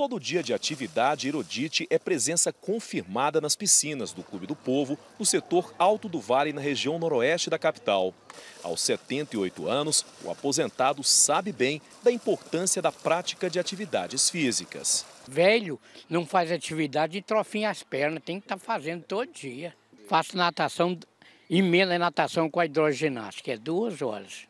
Todo dia de atividade, Herodite é presença confirmada nas piscinas do Clube do Povo, no setor Alto do Vale, na região noroeste da capital. Aos 78 anos, o aposentado sabe bem da importância da prática de atividades físicas. Velho não faz atividade e trofinha as pernas, tem que estar tá fazendo todo dia. Faço natação, emenda natação com a hidroginástica, é duas horas.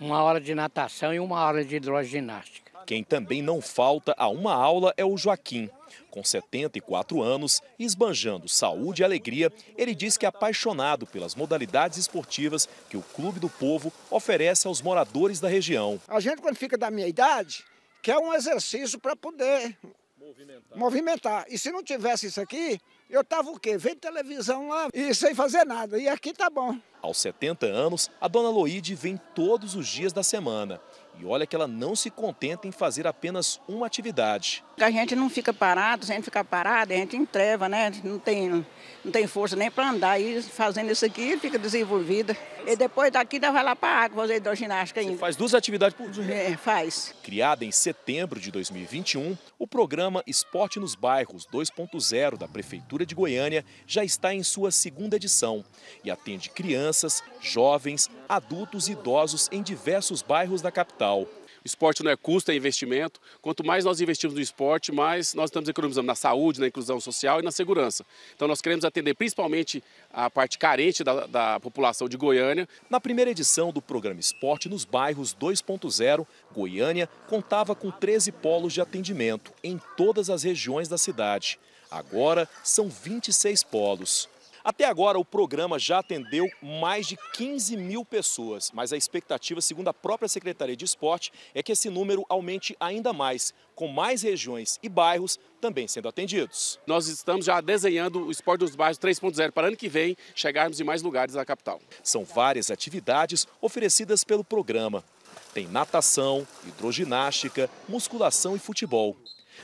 Uma hora de natação e uma hora de hidroginástica. Quem também não falta a uma aula é o Joaquim. Com 74 anos esbanjando saúde e alegria, ele diz que é apaixonado pelas modalidades esportivas que o Clube do Povo oferece aos moradores da região. A gente, quando fica da minha idade, quer um exercício para poder movimentar. movimentar. E se não tivesse isso aqui, eu estava o quê? Vendo televisão lá e sem fazer nada. E aqui tá bom. Aos 70 anos, a dona Loide vem todos os dias da semana e olha que ela não se contenta em fazer apenas uma atividade. A gente não fica parado, se a gente ficar parado, a gente entreva, né? A gente não tem, não tem força nem para andar. E fazendo isso aqui fica desenvolvida. E depois daqui dá vai lá para a água fazer hidroginástica ainda. Você faz duas atividades por dia? É, faz. Criada em setembro de 2021, o programa Esporte nos Bairros 2.0 da Prefeitura de Goiânia já está em sua segunda edição e atende crianças, jovens, adultos e idosos em diversos bairros da capital. O esporte não é custo, é investimento. Quanto mais nós investimos no esporte, mais nós estamos economizando na saúde, na inclusão social e na segurança. Então nós queremos atender principalmente a parte carente da, da população de Goiânia. Na primeira edição do programa Esporte nos Bairros 2.0, Goiânia contava com 13 polos de atendimento em todas as regiões da cidade. Agora são 26 polos. Até agora, o programa já atendeu mais de 15 mil pessoas, mas a expectativa, segundo a própria Secretaria de Esporte, é que esse número aumente ainda mais, com mais regiões e bairros também sendo atendidos. Nós estamos já desenhando o Esporte dos Bairros 3.0 para ano que vem chegarmos em mais lugares da capital. São várias atividades oferecidas pelo programa. Tem natação, hidroginástica, musculação e futebol.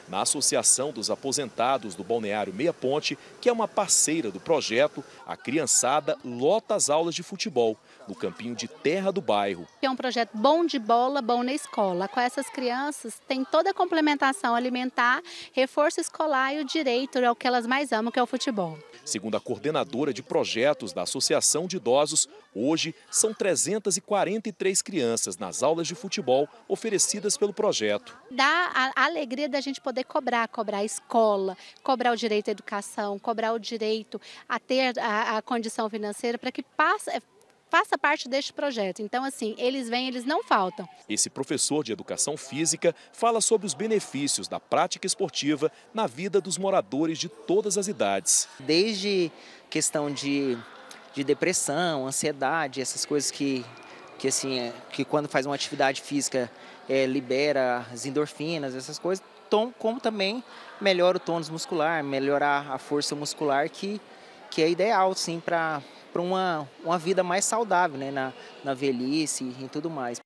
Na Associação dos Aposentados do Balneário Meia Ponte, que é uma parceira do projeto, a criançada lota as aulas de futebol no campinho de terra do bairro. É um projeto bom de bola, bom na escola. Com essas crianças tem toda a complementação alimentar, reforço escolar e o direito ao é que elas mais amam, que é o futebol. Segundo a coordenadora de projetos da Associação de Idosos, hoje são 343 crianças nas aulas de futebol oferecidas pelo projeto. Dá a alegria da gente poder cobrar, cobrar a escola, cobrar o direito à educação, cobrar o direito a ter a, a condição financeira para que passe, é, faça parte deste projeto. Então, assim, eles vêm, eles não faltam. Esse professor de educação física fala sobre os benefícios da prática esportiva na vida dos moradores de todas as idades. Desde questão de, de depressão, ansiedade, essas coisas que, que, assim, é, que quando faz uma atividade física é, libera as endorfinas, essas coisas, tom, como também melhora o tônus muscular, melhorar a força muscular, que, que é ideal, sim, para uma, uma vida mais saudável, né, na, na velhice e tudo mais.